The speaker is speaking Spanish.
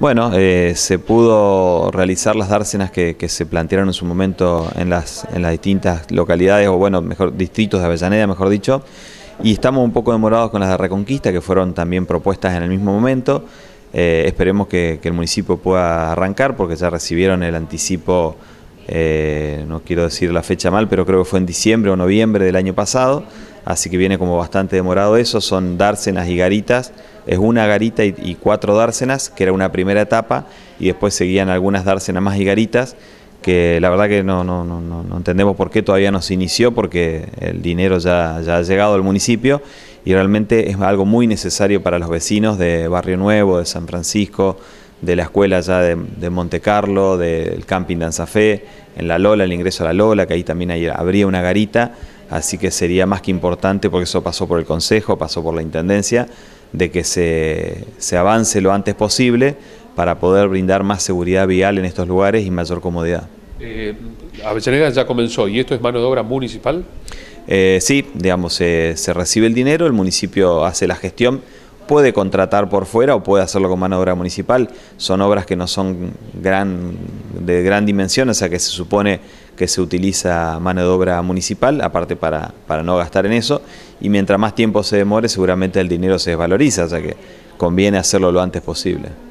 Bueno, eh, se pudo realizar las dársenas que, se plantearon en su momento en las, en las distintas localidades, o bueno, mejor distritos de Avellaneda, mejor dicho, y estamos un poco demorados con las de Reconquista, que fueron también propuestas en el mismo momento. Eh, esperemos que el municipio pueda arrancar, porque ya recibieron el anticipo eh, no quiero decir la fecha mal, pero creo que fue en diciembre o noviembre del año pasado, así que viene como bastante demorado eso, son dársenas y garitas, es una garita y, cuatro dársenas, que era una primera etapa, y después seguían algunas dársenas más y garitas, que la verdad que no, entendemos por qué todavía no se inició, porque el dinero ya, ya, ha llegado al municipio y realmente es algo muy necesario para los vecinos de Barrio Nuevo, de San Francisco, de la escuela ya de, de Monte Carlo, del camping Fe, en la Lola, el ingreso a la Lola, que ahí también habría una garita, así que sería más que importante, porque eso pasó por el Consejo, pasó por la Intendencia, de que se, avance lo antes posible para poder brindar más seguridad vial en estos lugares y mayor comodidad. Eh, ya comenzó, ¿y esto es mano de obra municipal? Eh, sí, digamos, se recibe el dinero, el municipio hace la gestión, puede contratar por fuera o puede hacerlo con mano de obra municipal. Son obras que no son gran, de gran dimensión, o sea que se supone que se utiliza mano de obra municipal, aparte para, para no gastar en eso, y mientras más tiempo se demore seguramente el dinero se desvaloriza, o sea que conviene hacerlo lo antes posible.